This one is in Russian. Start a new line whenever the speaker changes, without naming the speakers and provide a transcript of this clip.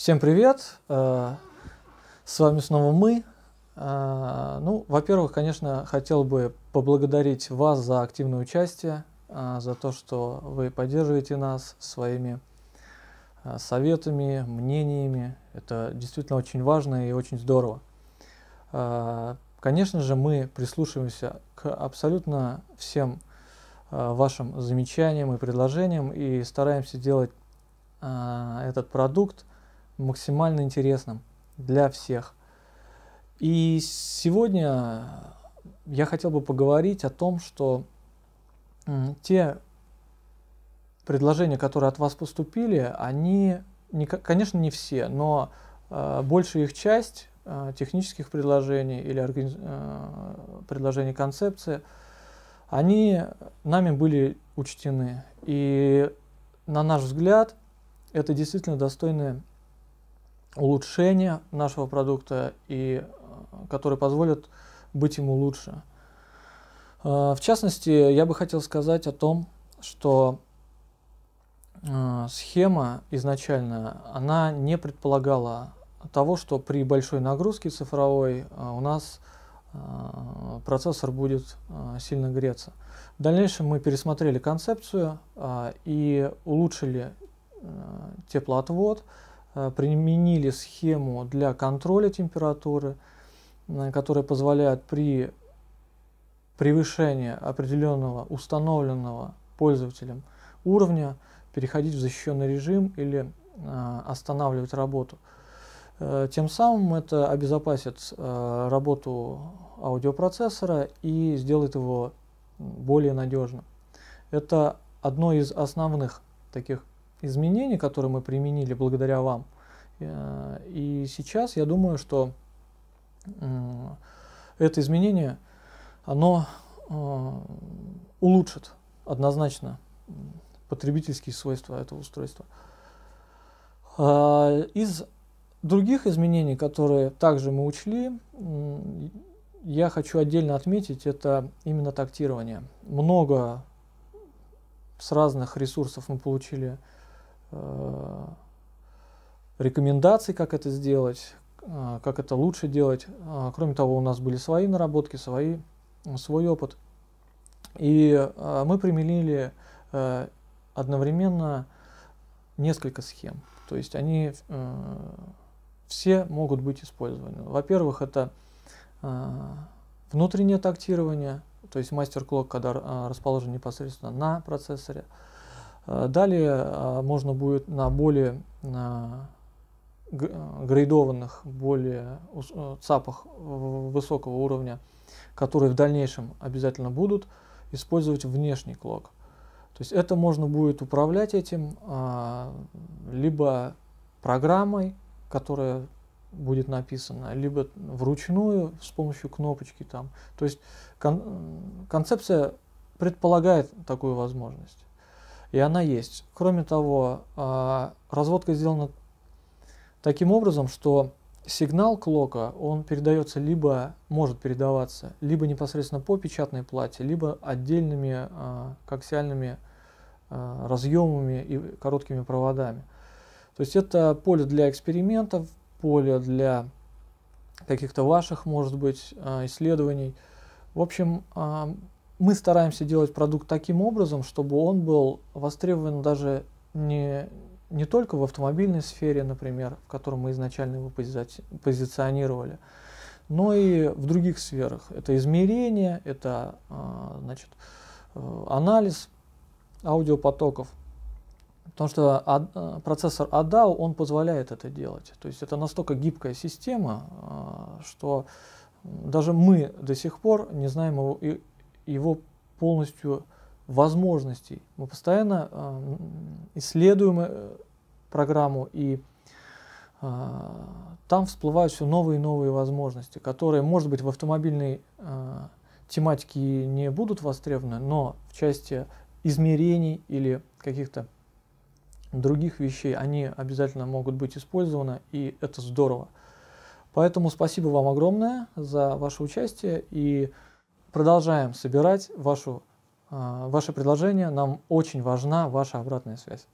Всем привет! Э, с вами снова мы. Э, ну, во-первых, конечно, хотел бы поблагодарить вас за активное участие, э, за то, что вы поддерживаете нас своими советами, мнениями. Это действительно очень важно и очень здорово. Конечно же, мы прислушиваемся к абсолютно всем вашим замечаниям и предложениям и стараемся делать этот продукт максимально интересным для всех. И сегодня я хотел бы поговорить о том, что те предложения, которые от вас поступили, они, не, конечно, не все, но э, большая их часть э, технических предложений или организ... э, предложений концепции, они нами были учтены. И на наш взгляд, это действительно достойные улучшения нашего продукта, и э, которые позволят быть ему лучше. Э, в частности, я бы хотел сказать о том, что э, схема изначально, она не предполагала того, что при большой нагрузке цифровой у нас процессор будет сильно греться. В дальнейшем мы пересмотрели концепцию и улучшили теплоотвод, Э, применили схему для контроля температуры, которая позволяет при превышении определенного установленного пользователем уровня переходить в защищенный режим или э, останавливать работу. Э, тем самым это обезопасит работу аудиопроцессора и сделает его более надежным. Это одно из основных таких изменений, которые мы применили благодаря вам. Э, и сейчас я думаю, что это изменение, оно э, улучшит однозначно потребительские свойства этого устройства. Э, из других изменений, которые также мы учли, я хочу отдельно отметить, это именно тактирование. Много с разных ресурсов мы получили Э, рекомендаций, как это сделать, э, как это лучше делать. Э, кроме того, у нас были свои наработки, свои, свой опыт. И мы применили одновременно несколько схем. То есть они все могут быть использованы. Во-первых, это внутреннее тактирование, то есть мастер-клок, когда расположен непосредственно на процессоре – Э, далее э, можно будет на более на э, грейдованных, более ЦАПах высокого уровня, которые в дальнейшем обязательно будут, использовать внешний клок. То есть это можно будет управлять этим либо программой, которая будет написана, либо вручную с помощью кнопочки там. То есть кон концепция предполагает такую возможность и она есть. Кроме того, а, разводка сделана таким образом, что сигнал клока, он передается либо, может передаваться, либо непосредственно по печатной плате, либо отдельными а, коаксиальными а, разъемами и короткими проводами. То есть это поле для экспериментов, поле для каких-то ваших, может быть, исследований. В общем, мы стараемся делать продукт таким образом, чтобы он был востребован даже не, не только в автомобильной сфере, например, в котором мы изначально его пози позиционировали, но и в других сферах. Это измерение, это а, значит, э, анализ аудиопотоков. Потому что э, процессор ADAO, он позволяет это делать. То есть это настолько гибкая система, а, что даже мы до сих пор не знаем его его полностью возможностей. Мы постоянно э, исследуем э, программу, и э, там всплывают все новые и новые возможности, которые, может быть, в автомобильной э, тематике не будут востребованы, но в части измерений или каких-то других вещей они обязательно могут быть использованы, и это здорово. Поэтому спасибо вам огромное за ваше участие и Продолжаем собирать вашу, э, ваше предложение. Нам очень важна ваша обратная связь.